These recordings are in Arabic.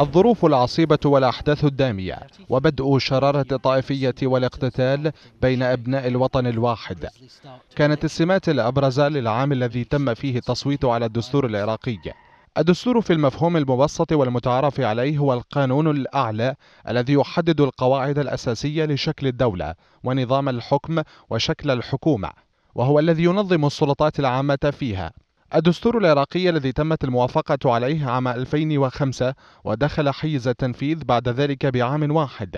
الظروف العصيبة والأحداث الدامية وبدء شرارة الطائفية والاقتتال بين أبناء الوطن الواحد كانت السمات الأبرز للعام الذي تم فيه التصويت على الدستور العراقي الدستور في المفهوم المبسط والمتعارف عليه هو القانون الأعلى الذي يحدد القواعد الأساسية لشكل الدولة ونظام الحكم وشكل الحكومة وهو الذي ينظم السلطات العامة فيها الدستور العراقي الذي تمت الموافقة عليه عام 2005 ودخل حيز التنفيذ بعد ذلك بعام واحد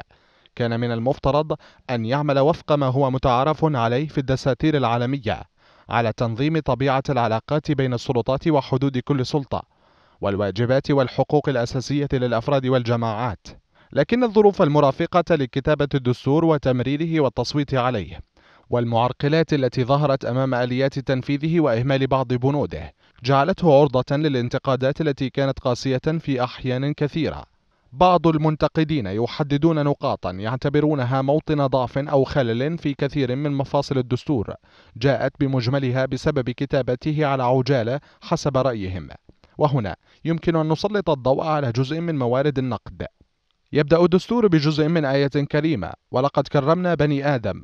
كان من المفترض أن يعمل وفق ما هو متعارف عليه في الدساتير العالمية على تنظيم طبيعة العلاقات بين السلطات وحدود كل سلطة والواجبات والحقوق الأساسية للأفراد والجماعات لكن الظروف المرافقة لكتابة الدستور وتمريره والتصويت عليه والمعرقلات التي ظهرت أمام آليات تنفيذه وإهمال بعض بنوده جعلته عرضة للانتقادات التي كانت قاسية في أحيان كثيرة بعض المنتقدين يحددون نقاطا يعتبرونها موطن ضعف أو خلل في كثير من مفاصل الدستور جاءت بمجملها بسبب كتابته على عجالة حسب رأيهم وهنا يمكن أن نسلط الضوء على جزء من موارد النقد يبدأ الدستور بجزء من آية كريمة ولقد كرمنا بني آدم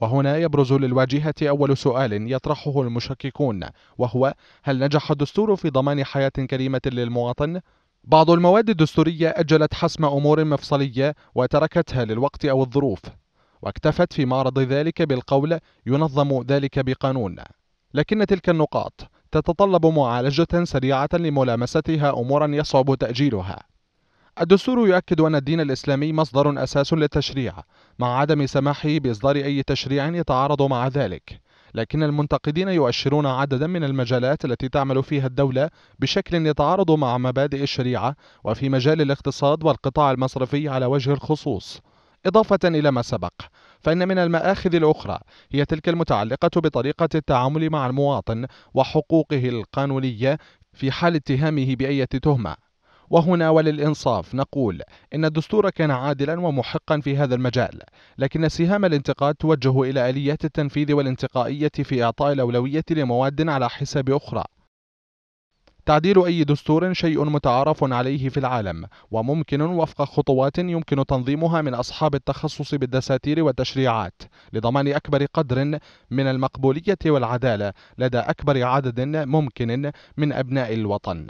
وهنا يبرز للواجهة أول سؤال يطرحه المشككون وهو هل نجح الدستور في ضمان حياة كريمة للمواطن؟ بعض المواد الدستورية أجلت حسم أمور مفصلية وتركتها للوقت أو الظروف واكتفت في معرض ذلك بالقول ينظم ذلك بقانون لكن تلك النقاط تتطلب معالجة سريعة لملامستها أمورا يصعب تأجيلها الدستور يؤكد أن الدين الإسلامي مصدر أساس للتشريع مع عدم سماحه بإصدار أي تشريع يتعارض مع ذلك لكن المنتقدين يؤشرون عددا من المجالات التي تعمل فيها الدولة بشكل يتعارض مع مبادئ الشريعة وفي مجال الاقتصاد والقطاع المصرفي على وجه الخصوص إضافة إلى ما سبق فإن من المآخذ الأخرى هي تلك المتعلقة بطريقة التعامل مع المواطن وحقوقه القانونية في حال اتهامه بأية تهمة وهنا وللإنصاف نقول إن الدستور كان عادلا ومحقا في هذا المجال لكن سهام الانتقاد توجه إلى آليات التنفيذ والانتقائية في إعطاء الأولوية لمواد على حساب أخرى تعديل أي دستور شيء متعارف عليه في العالم وممكن وفق خطوات يمكن تنظيمها من أصحاب التخصص بالدساتير والتشريعات لضمان أكبر قدر من المقبولية والعدالة لدى أكبر عدد ممكن من أبناء الوطن